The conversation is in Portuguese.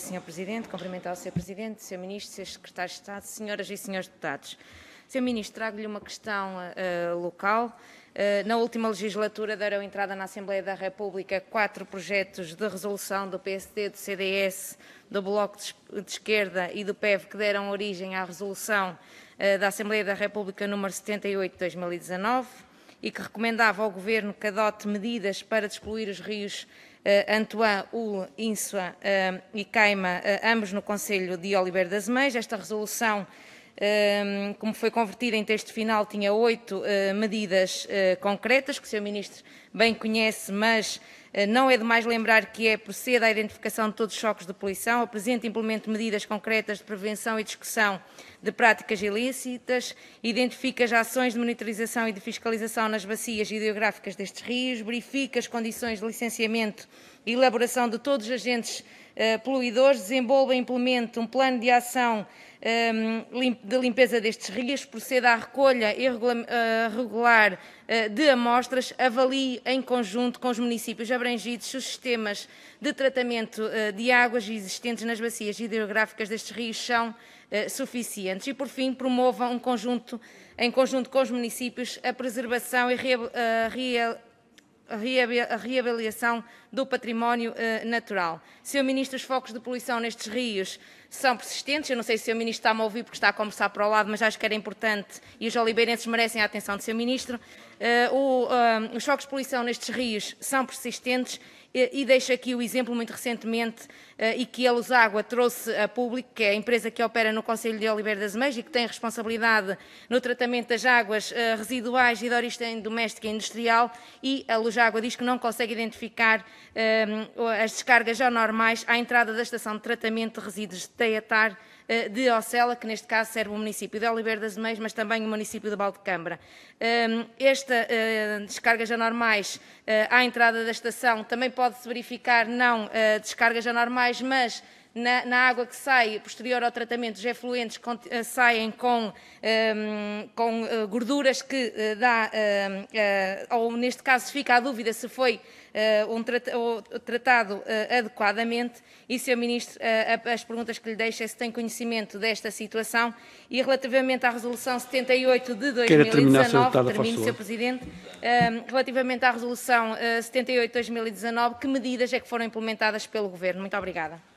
Senhor Presidente, cumprimentar o Sr. Presidente, Sr. Ministro, Sr. Secretário de Estado, Senhoras e Senhores Deputados. Sr. Ministro, trago-lhe uma questão uh, local. Uh, na última legislatura deram entrada na Assembleia da República quatro projetos de resolução do PSD, do CDS, do Bloco de Esquerda e do PEV que deram origem à resolução uh, da Assembleia da República número 78 de 2019 e que recomendava ao Governo que adote medidas para excluir os rios uh, Antoine, Ul, Insua uh, eh, e Caima, uh, ambos no Conselho de Oliveira das Mães. Esta resolução, uh, como foi convertida em texto final, tinha oito medidas concretas, que o Sr. Ministro bem conhece, mas eh, não é demais lembrar que é proceda à identificação de todos os choques de poluição, apresente e implemente medidas concretas de prevenção e discussão de práticas ilícitas, identifica as ações de monitorização e de fiscalização nas bacias hidrográficas destes rios, verifica as condições de licenciamento e elaboração de todos os agentes eh, poluidores, desenvolva e implemente um plano de ação ehm, de limpeza destes rios, proceda à recolha eh, regular eh, de amostras, avalie em conjunto com os municípios abrangidos se os sistemas de tratamento de águas existentes nas bacias hidrográficas destes rios são suficientes e, por fim, promova um conjunto, em conjunto com os municípios a preservação e a a reabilitação do património eh, natural. Senhor Ministro, os focos de poluição nestes rios são persistentes. Eu não sei se o Sr. Ministro está-me a ouvir porque está a conversar para o lado, mas acho que era importante e os oliveirenses merecem a atenção do Sr. Ministro. Eh, o, eh, os focos de poluição nestes rios são persistentes e deixo aqui o exemplo muito recentemente eh, e que a Água trouxe a público, que é a empresa que opera no Conselho de Oliveira das Meias e que tem responsabilidade no tratamento das águas residuais e de origem doméstica e industrial e a Água diz que não consegue identificar as descargas anormais à entrada da estação de tratamento de resíduos de Teatar eh, de Ocela, que neste caso serve o município de Oliveira das Meias, mas também o município de Valdecâmara. Ehm, esta eh, descargas anormais eh, à entrada da estação também pode-se verificar não descargas anormais, mas na, na, água que sai posterior ao tratamento, os efluentes eh, saem com, um, ehm, com eh, gorduras que eh, dá, um, ehm, ou neste caso fica a dúvida se foi um tratado, adequadamente. E, Sr. Ministro, as perguntas que lhe deixo é se tem conhecimento desta situação e relativamente à Resolução 78 de 2019, termino, Sr. Presidente, ehm, relativamente à Resolução 78 de 2019, que medidas é que foram implementadas pelo Governo? Muito obrigada.